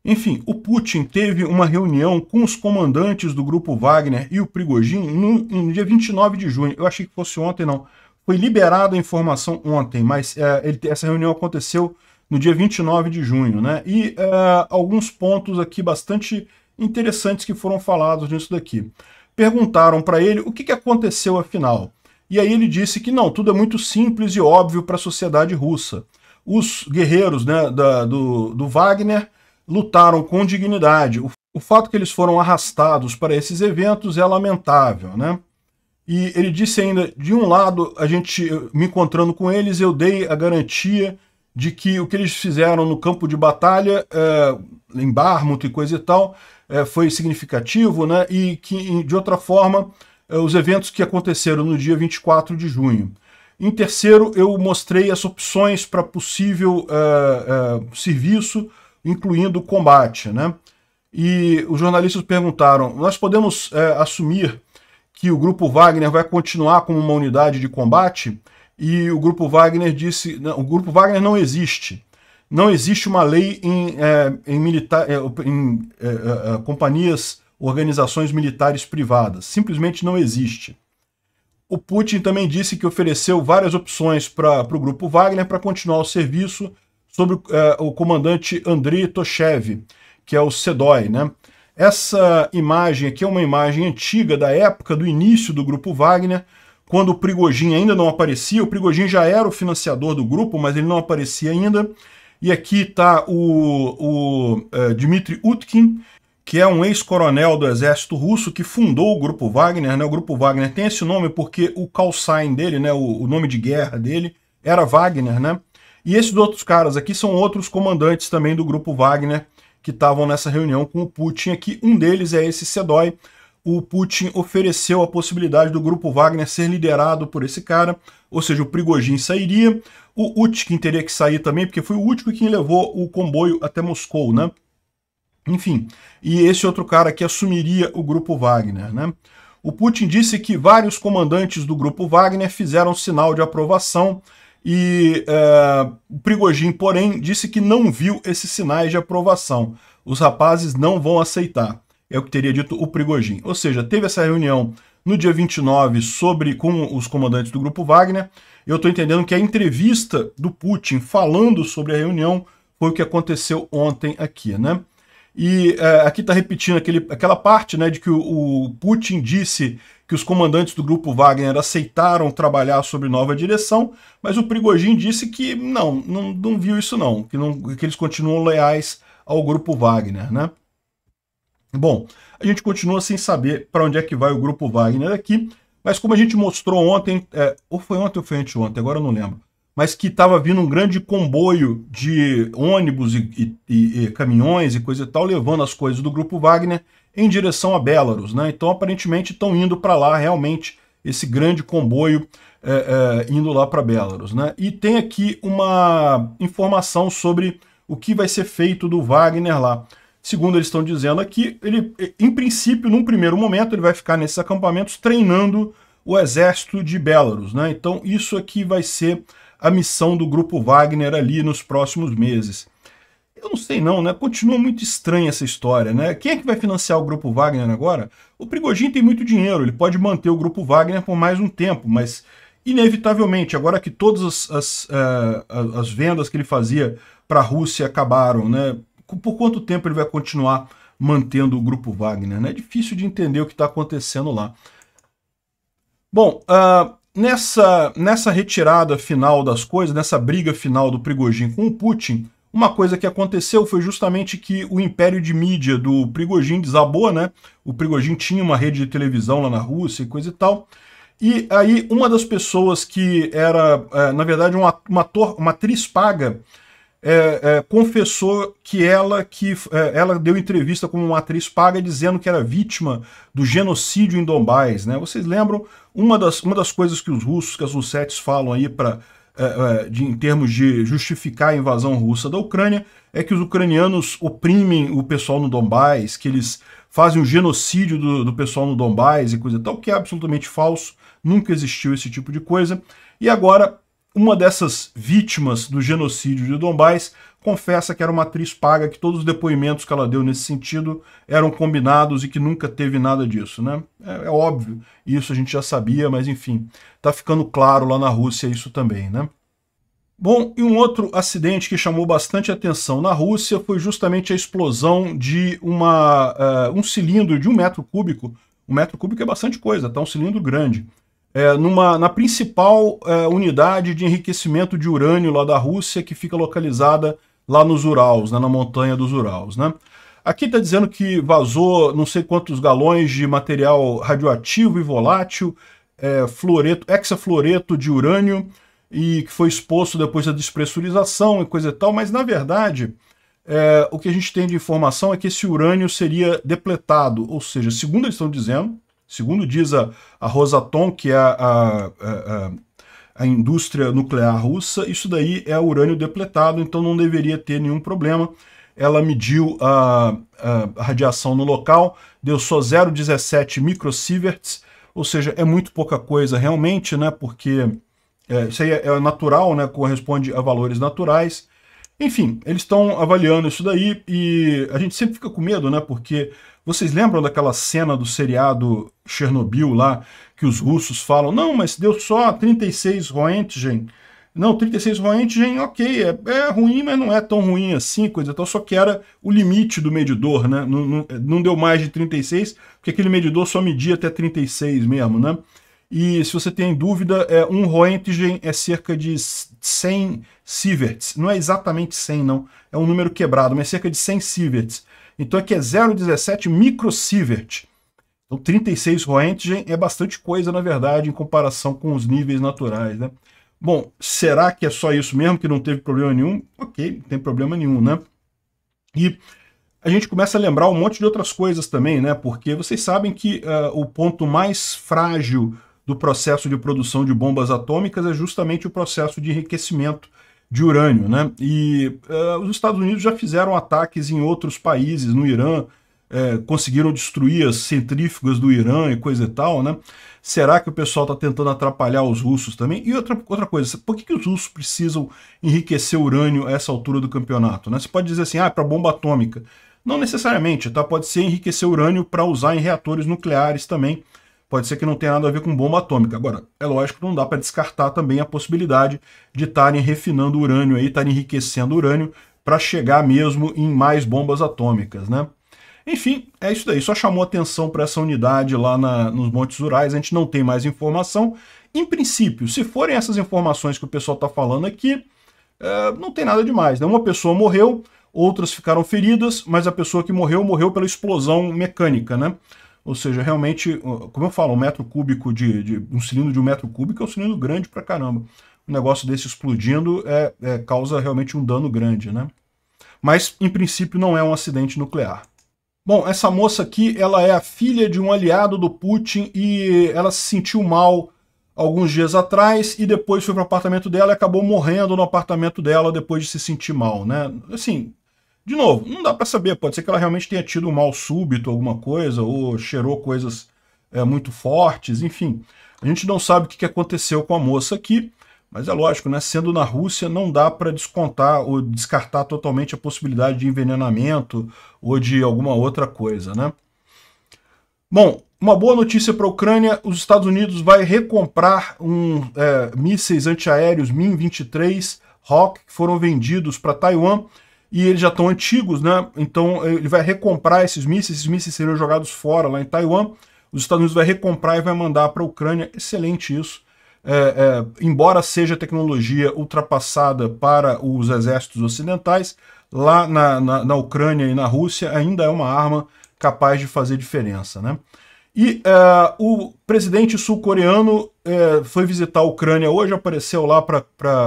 Enfim, o Putin teve uma reunião com os comandantes do grupo Wagner e o Prigogine no, no, dia 29 de junho. Eu achei que fosse ontem, não. Foi liberada a informação ontem, mas é, ele, essa reunião aconteceu no dia 29 de junho, né? E é, alguns pontos aqui bastante interessantes que foram falados nisso daqui. Perguntaram para ele o que, que aconteceu afinal. E aí ele disse que não, tudo é muito simples e óbvio para a sociedade russa. Os guerreiros né, da, do, do Wagner lutaram com dignidade. O, o fato que eles foram arrastados para esses eventos é lamentável, né? E ele disse ainda, de um lado, a gente me encontrando com eles, eu dei a garantia de que o que eles fizeram no campo de batalha, é, em Barmut e coisa e tal, é, foi significativo, né? E que, de outra forma, é, os eventos que aconteceram no dia 24 de junho. Em terceiro, eu mostrei as opções para possível é, é, serviço incluindo o combate. Né? E os jornalistas perguntaram: nós podemos é, assumir que o grupo Wagner vai continuar como uma unidade de combate? E o grupo Wagner disse: não, o grupo Wagner não existe. Não existe uma lei em, é, em, milita eh, em é, companhias, organizações militares privadas. Simplesmente não existe. O Putin também disse que ofereceu várias opções para o grupo Wagner para continuar o serviço, sobre uh, o comandante Andriy Toshev, que é o SEDOI, né? Essa imagem aqui é uma imagem antiga da época do início do grupo Wagner, quando o Prigogine ainda não aparecia. O Prigogine já era o financiador do grupo, mas ele não aparecia ainda. E aqui está o, o uh, Dmitry Utkin, que é um ex-coronel do exército russo que fundou o grupo Wagner. Né? O grupo Wagner tem esse nome porque o call sign dele, né? o, o nome de guerra dele, era Wagner, né? E esses outros caras aqui são outros comandantes também do grupo Wagner que estavam nessa reunião com o Putin aqui. Um deles é esse Sedói. O Putin ofereceu a possibilidade do grupo Wagner ser liderado por esse cara, ou seja, o Prigogine sairia, o Utkin teria que sair também, porque foi o Utkin quem levou o comboio até Moscou, né? Enfim, e esse outro cara que assumiria o grupo Wagner, né? O Putin disse que vários comandantes do grupo Wagner fizeram sinal de aprovação e é, o Prigojin, porém, disse que não viu esses sinais de aprovação. Os rapazes não vão aceitar. É o que teria dito o Prigojin. Ou seja, teve essa reunião no dia 29 sobre com os comandantes do grupo Wagner. Eu estou entendendo que a entrevista do Putin falando sobre a reunião foi o que aconteceu ontem aqui, né? E é, aqui está repetindo aquele, aquela parte né, de que o, o Putin disse que os comandantes do grupo Wagner aceitaram trabalhar sobre nova direção, mas o Prigogine disse que não, não, não viu isso não, que, não, que eles continuam leais ao grupo Wagner, né? Bom, a gente continua sem saber para onde é que vai o grupo Wagner aqui, mas como a gente mostrou ontem, é, ou foi ontem ou foi anteontem, agora eu não lembro, mas que estava vindo um grande comboio de ônibus e, e, e, caminhões e coisa e tal, levando as coisas do Grupo Wagner em direção a Belarus. Né? Então, aparentemente, estão indo para lá realmente esse grande comboio é, é, indo lá para Belarus. Né? E tem aqui uma informação sobre o que vai ser feito do Wagner lá. Segundo eles estão dizendo aqui, ele, em princípio, num primeiro momento, ele vai ficar nesses acampamentos treinando o exército de Belarus. Né? Então, isso aqui vai ser a missão do grupo Wagner ali nos próximos meses. Eu não sei não, né? Continua muito estranha essa história, né? Quem é que vai financiar o grupo Wagner agora? O Prigogine tem muito dinheiro, ele pode manter o grupo Wagner por mais um tempo, mas inevitavelmente, agora que todas as, as, uh, as vendas que ele fazia para a Rússia acabaram, né? Por quanto tempo ele vai continuar mantendo o grupo Wagner? Né? É difícil de entender o que está acontecendo lá. Bom, uh, nessa, nessa retirada final das coisas, nessa briga final do Prigojin com o Putin, uma coisa que aconteceu foi justamente que o império de mídia do Prigojin desabou, né? O Prigojin tinha uma rede de televisão lá na Rússia e coisa e tal. E aí uma das pessoas que era, eh, na verdade, uma, uma, ator, uma atriz paga é, é, confessou que ela que é, ela deu entrevista como uma atriz paga dizendo que era vítima do genocídio em Dombás, né? Vocês lembram uma das, uma das coisas que os russos, que as russetes falam aí para é, é, de, em termos de justificar a invasão russa da Ucrânia, é que os ucranianos oprimem o pessoal no Dombás, que eles fazem o um genocídio do, do pessoal no Dombás e coisa e tal, que é absolutamente falso, nunca existiu esse tipo de coisa. E agora uma dessas vítimas do genocídio de Dombás confessa que era uma atriz paga, que todos os depoimentos que ela deu nesse sentido eram combinados e que nunca teve nada disso, né? É, é óbvio, isso a gente já sabia, mas enfim, tá ficando claro lá na Rússia isso também, né? Bom, e um outro acidente que chamou bastante atenção na Rússia foi justamente a explosão de uma, uh, um cilindro de um metro cúbico. Um metro cúbico é bastante coisa, tá? Um cilindro grande é, numa, na principal é, unidade de enriquecimento de urânio lá da Rússia, que fica localizada lá nos Urals, né, na montanha dos Urals. Né? Aqui está dizendo que vazou não sei quantos galões de material radioativo e volátil, é, fluoreto, hexafluoreto de urânio, e que foi exposto depois da despressurização e coisa e tal, mas na verdade é, o que a gente tem de informação é que esse urânio seria depletado, ou seja, segundo eles estão dizendo, Segundo diz a, a Rosatom, que é a, a, a, a indústria nuclear russa, isso daí é urânio depletado, então não deveria ter nenhum problema ela mediu a, a, radiação no local, deu só 0,17 microsieverts, ou seja, é muito pouca coisa realmente, né, porque é, isso aí é, é, natural, né, corresponde a valores naturais. Enfim, eles estão avaliando isso daí e a gente sempre fica com medo, né, porque vocês lembram daquela cena do seriado Chernobyl lá, que os russos falam, não, mas deu só 36 Roentgen. Não, 36 Roentgen, ok, é, é, ruim, mas não é tão ruim assim, coisa tal, só que era o limite do medidor, né? Não, não, não deu mais de 36, porque aquele medidor só media até 36 mesmo, né? E se você tem dúvida, é, um Roentgen é cerca de 100 sieverts. Não é exatamente 100, não. É um número quebrado, mas é cerca de 100 sieverts. Então aqui é 0,17 microsievert. Então 36 Roentgen é bastante coisa, na verdade, em comparação com os níveis naturais, né? Bom, será que é só isso mesmo, que não teve problema nenhum? Ok, não tem problema nenhum, né? E a gente começa a lembrar um monte de outras coisas também, né? Porque vocês sabem que uh, o ponto mais frágil do processo de produção de bombas atômicas é justamente o processo de enriquecimento de urânio. Né? E uh, os Estados Unidos já fizeram ataques em outros países, no Irã, eh, conseguiram destruir as centrífugas do Irã e coisa e tal, né? Será que o pessoal está tentando atrapalhar os russos também? E outra, outra coisa, por que, que os russos precisam enriquecer urânio a essa altura do campeonato? Né? Você pode dizer assim, ah, para bomba atômica. Não necessariamente, tá? Pode ser enriquecer urânio para usar em reatores nucleares também, Pode ser que não tenha nada a ver com bomba atômica. Agora, é lógico que não dá para descartar também a possibilidade de estarem refinando urânio aí, estarem enriquecendo urânio para chegar mesmo em mais bombas atômicas, né? Enfim, é isso daí. Só chamou atenção para essa unidade lá na, nos Montes Urais. A gente não tem mais informação. Em princípio, se forem essas informações que o pessoal está falando aqui, é, não tem nada demais. Né? Uma pessoa morreu, outras ficaram feridas, mas a pessoa que morreu, morreu pela explosão mecânica, né? Ou seja, realmente, como eu falo, um metro cúbico de, de um cilindro de um metro cúbico é um cilindro grande pra caramba. Um negócio desse explodindo é, é, causa realmente um dano grande, né? Mas, em princípio, não é um acidente nuclear. Bom, essa moça aqui, ela é a filha de um aliado do Putin e ela se sentiu mal alguns dias atrás e depois foi para o apartamento dela e acabou morrendo no apartamento dela depois de se sentir mal, né? Assim, de novo, não dá para saber, pode ser que ela realmente tenha tido um mal súbito, alguma coisa, ou cheirou coisas é, muito fortes, enfim. A gente não sabe o que aconteceu com a moça aqui, mas é lógico, né? sendo na Rússia, não dá para descontar ou descartar totalmente a possibilidade de envenenamento ou de alguma outra coisa. Né? Bom, uma boa notícia para a Ucrânia, os Estados Unidos vai recomprar um, é, mísseis antiaéreos mi 23 Hawk que foram vendidos para Taiwan e eles já estão antigos, né? Então eh, ele vai recomprar esses mísseis, esses mísseis seriam jogados fora lá em Taiwan. Os Estados Unidos vai recomprar e vai mandar para a Ucrânia. Excelente isso. É, é, embora seja tecnologia ultrapassada para os exércitos ocidentais, lá na, na, na, Ucrânia e na Rússia ainda é uma arma capaz de fazer diferença. Né? E é, o presidente sul-coreano é, foi visitar a Ucrânia hoje, apareceu lá para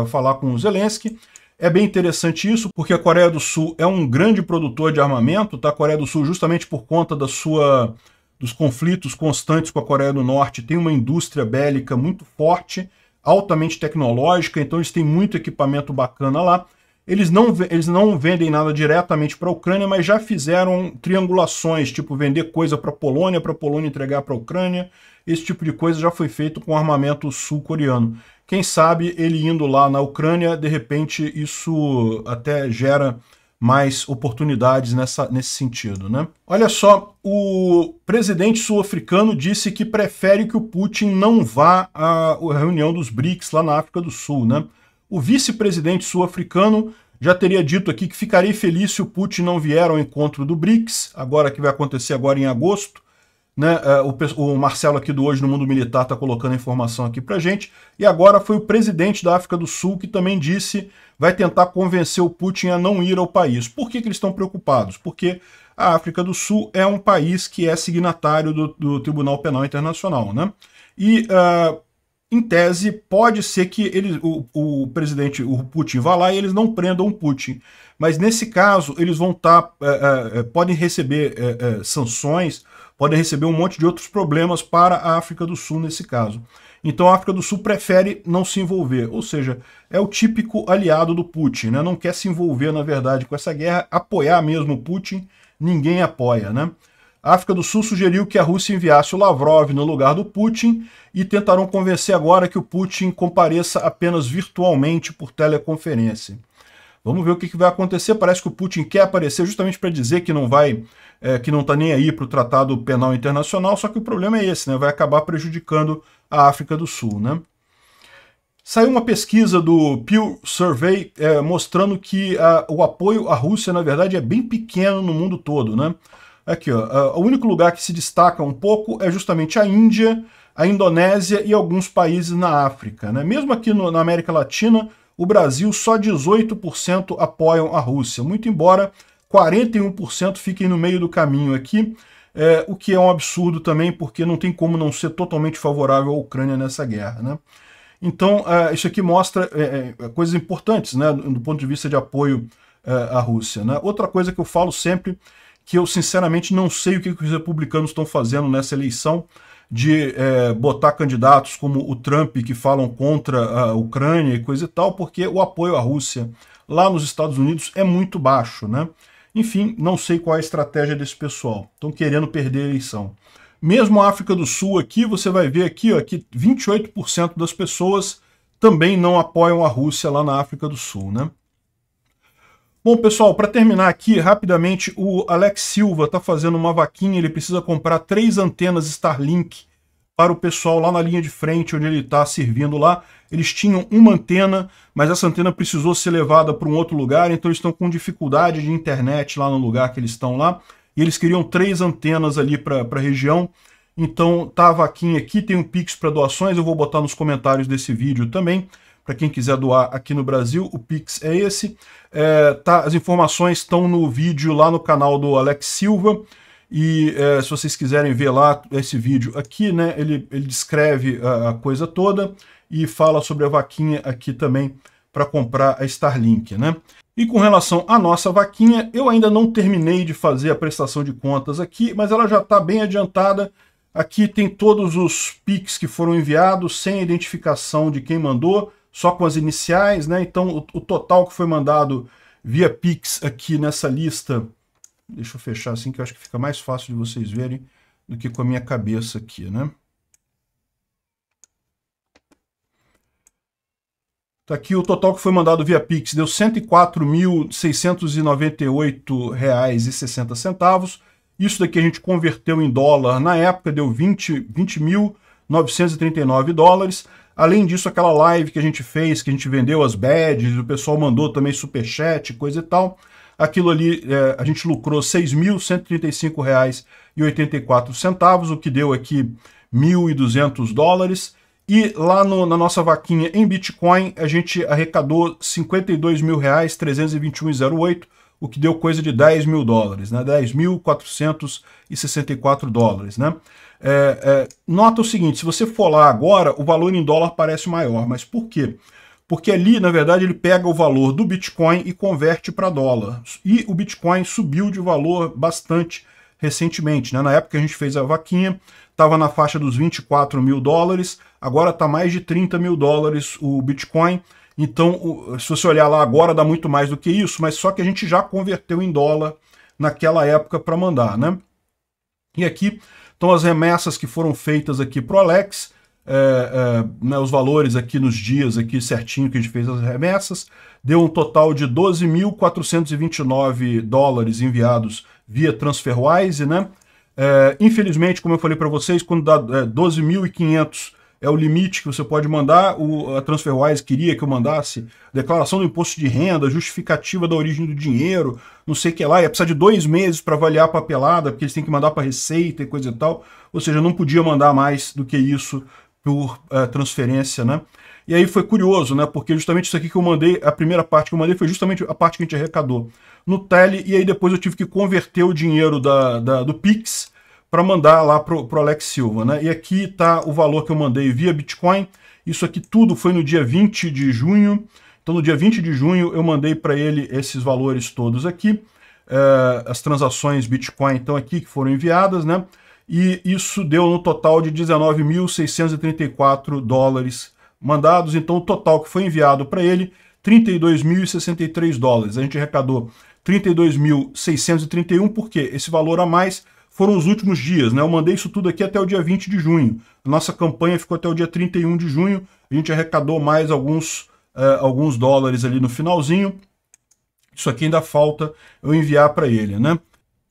falar com o Zelensky. É bem interessante isso, porque a Coreia do Sul é um grande produtor de armamento, tá? A Coreia do Sul, justamente por conta da sua dos conflitos constantes com a Coreia do Norte, tem uma indústria bélica muito forte, altamente tecnológica, então eles têm muito equipamento bacana lá. Eles não, eles não vendem nada diretamente para a Ucrânia, mas já fizeram triangulações, tipo vender coisa para a Polônia, para a Polônia entregar para a Ucrânia. Esse tipo de coisa já foi feito com armamento sul-coreano. Quem sabe ele indo lá na Ucrânia, de repente isso até gera mais oportunidades nessa, nesse sentido. Né? Olha só, o presidente sul-africano disse que prefere que o Putin não vá à reunião dos BRICS lá na África do Sul. Né? O vice-presidente sul-africano já teria dito aqui que ficaria feliz se o Putin não vier ao encontro do BRICS, agora que vai acontecer agora em agosto, né? É, o, o, Marcelo aqui do Hoje no Mundo Militar está colocando a informação aqui para gente. E agora foi o presidente da África do Sul que também disse vai tentar convencer o Putin a não ir ao país. Por que, que eles estão preocupados? Porque a África do Sul é um país que é signatário do, do Tribunal Penal Internacional. Né? E, uh, em tese, pode ser que ele, o, o, presidente o Putin vá lá e eles não prendam o Putin. Mas nesse caso, eles vão estar. Tá, uh, uh, podem receber sanções podem receber um monte de outros problemas para a África do Sul nesse caso. Então a África do Sul prefere não se envolver, ou seja, é o típico aliado do Putin, né? não quer se envolver, na verdade, com essa guerra, apoiar mesmo o Putin, ninguém apoia. Né? A África do Sul sugeriu que a Rússia enviasse o Lavrov no lugar do Putin e tentaram convencer agora que o Putin compareça apenas virtualmente por teleconferência. Vamos ver o que vai acontecer. Parece que o Putin quer aparecer justamente para dizer que não vai é, que não está nem aí para o Tratado Penal Internacional, só que o problema é esse, né? vai acabar prejudicando a África do Sul. Né? Saiu uma pesquisa do Pew Survey é, mostrando que a, o apoio à Rússia, na verdade, é bem pequeno no mundo todo. Né? Aqui, ó, a, o único lugar que se destaca um pouco é justamente a Índia, a Indonésia e alguns países na África. Né? Mesmo aqui no, na América Latina, o Brasil só 18% apoiam a Rússia, muito embora 41% fiquem no meio do caminho aqui, é, o que é um absurdo também, porque não tem como não ser totalmente favorável à Ucrânia nessa guerra. Né? Então, é, isso aqui mostra é, é, é coisas importantes né, do ponto de vista de apoio é, à Rússia. Né? Outra coisa que eu falo sempre, que eu sinceramente não sei o que, que os republicanos estão fazendo nessa eleição, de é, botar candidatos como o Trump que falam contra a Ucrânia e coisa e tal, porque o apoio à Rússia lá nos Estados Unidos é muito baixo, né? Enfim, não sei qual é a estratégia desse pessoal. Estão querendo perder a eleição. Mesmo a África do Sul aqui, você vai ver aqui ó, que 28% das pessoas também não apoiam a Rússia lá na África do Sul, né? Bom, pessoal, para terminar aqui, rapidamente, o Alex Silva está fazendo uma vaquinha, ele precisa comprar três antenas Starlink para o pessoal lá na linha de frente, onde ele está servindo lá. Eles tinham uma antena, mas essa antena precisou ser levada para um outro lugar, então eles estão com dificuldade de internet lá no lugar que eles estão lá. E eles queriam três antenas ali para a região. Então tá a vaquinha aqui, tem um Pix para doações, eu vou botar nos comentários desse vídeo também. Para quem quiser doar aqui no Brasil, o Pix é esse. É, tá, as informações estão no vídeo lá no canal do Alex Silva. E é, se vocês quiserem ver lá esse vídeo aqui, né, ele, ele descreve a, a coisa toda e fala sobre a vaquinha aqui também para comprar a Starlink, né? E com relação à nossa vaquinha, eu ainda não terminei de fazer a prestação de contas aqui, mas ela já está bem adiantada. Aqui tem todos os PIX que foram enviados, sem identificação de quem mandou, só com as iniciais, né? Então o, o total que foi mandado via PIX aqui nessa lista Deixa eu fechar assim que eu acho que fica mais fácil de vocês verem do que com a minha cabeça aqui, né? Tá aqui o total que foi mandado via Pix, deu R$ 104.698,60. Isso daqui a gente converteu em dólar na época, deu 20 20.939 dólares. Além disso, aquela live que a gente fez, que a gente vendeu as badges, o pessoal mandou também superchat, coisa e tal. Aquilo ali, é, a gente lucrou R$ 6.135,84, o que deu aqui 1.200 dólares. E lá no, na nossa vaquinha em Bitcoin, a gente arrecadou R$ 52.321,08, o que deu coisa de 10 mil dólares, né? 10.464 dólares, né? É, é, nota o seguinte, se você for lá agora, o valor em dólar parece maior, mas por quê? porque ali, na verdade, ele pega o valor do Bitcoin e converte para dólar. E o Bitcoin subiu de valor bastante recentemente. Né? Na época que a gente fez a vaquinha, estava na faixa dos 24 mil dólares, agora está mais de 30 mil dólares o Bitcoin. Então, se você olhar lá agora, dá muito mais do que isso, mas só que a gente já converteu em dólar naquela época para mandar, né? E aqui estão as remessas que foram feitas aqui para o Alex, é, é, né, os valores aqui nos dias aqui certinho que a gente fez as remessas, deu um total de 12.429 dólares enviados via TransferWise, né? É, infelizmente, como eu falei para vocês, quando dá é, 12.500 é o limite que você pode mandar, o, a TransferWise queria que eu mandasse declaração do imposto de renda, justificativa da origem do dinheiro, não sei o que lá, ia precisar de dois meses para avaliar a papelada, porque eles têm que mandar para Receita e coisa e tal, ou seja, não podia mandar mais do que isso por uh, transferência, né? E aí foi curioso, né? Porque justamente isso aqui que eu mandei, a primeira parte que eu mandei foi justamente a parte que a gente arrecadou no Tele, e aí depois eu tive que converter o dinheiro da, da do Pix para mandar lá pro, pro Alex Silva, né? E aqui tá o valor que eu mandei via Bitcoin. Isso aqui tudo foi no dia 20 de junho. Então no dia 20 de junho eu mandei para ele esses valores todos aqui, uh, as transações Bitcoin então aqui que foram enviadas, né? e isso deu no total de 19.634 dólares mandados. Então, o total que foi enviado para ele, 32.063 dólares. A gente arrecadou 32.631, porque esse valor a mais foram os últimos dias, né? Eu mandei isso tudo aqui até o dia 20 de junho. Nossa campanha ficou até o dia 31 de junho. A gente arrecadou mais alguns, uh, alguns dólares ali no finalzinho. Isso aqui ainda falta eu enviar para ele, né?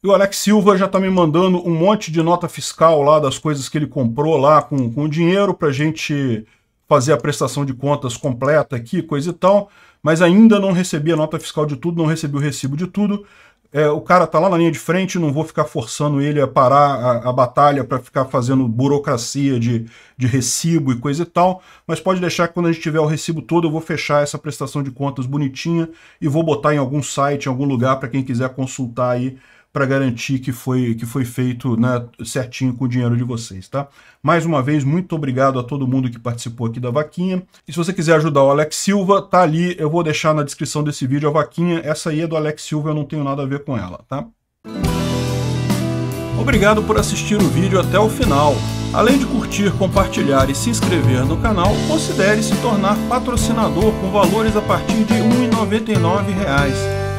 E o Alex Silva já está me mandando um monte de nota fiscal lá das coisas que ele comprou lá com, com dinheiro para gente fazer a prestação de contas completa aqui, coisa e tal, mas ainda não recebi a nota fiscal de tudo, não recebi o recibo de tudo. É, o cara está lá na linha de frente, não vou ficar forçando ele a parar a, a batalha para ficar fazendo burocracia de, de recibo e coisa e tal, mas pode deixar que quando a gente tiver o recibo todo, eu vou fechar essa prestação de contas bonitinha e vou botar em algum site, em algum lugar para quem quiser consultar aí para garantir que foi, que foi feito né, certinho com o dinheiro de vocês, tá? Mais uma vez, muito obrigado a todo mundo que participou aqui da vaquinha. E se você quiser ajudar o Alex Silva, tá ali, eu vou deixar na descrição desse vídeo a vaquinha. Essa aí é do Alex Silva, eu não tenho nada a ver com ela, tá? Obrigado por assistir o vídeo até o final. Além de curtir, compartilhar e se inscrever no canal, considere se tornar patrocinador com valores a partir de R$ 1,99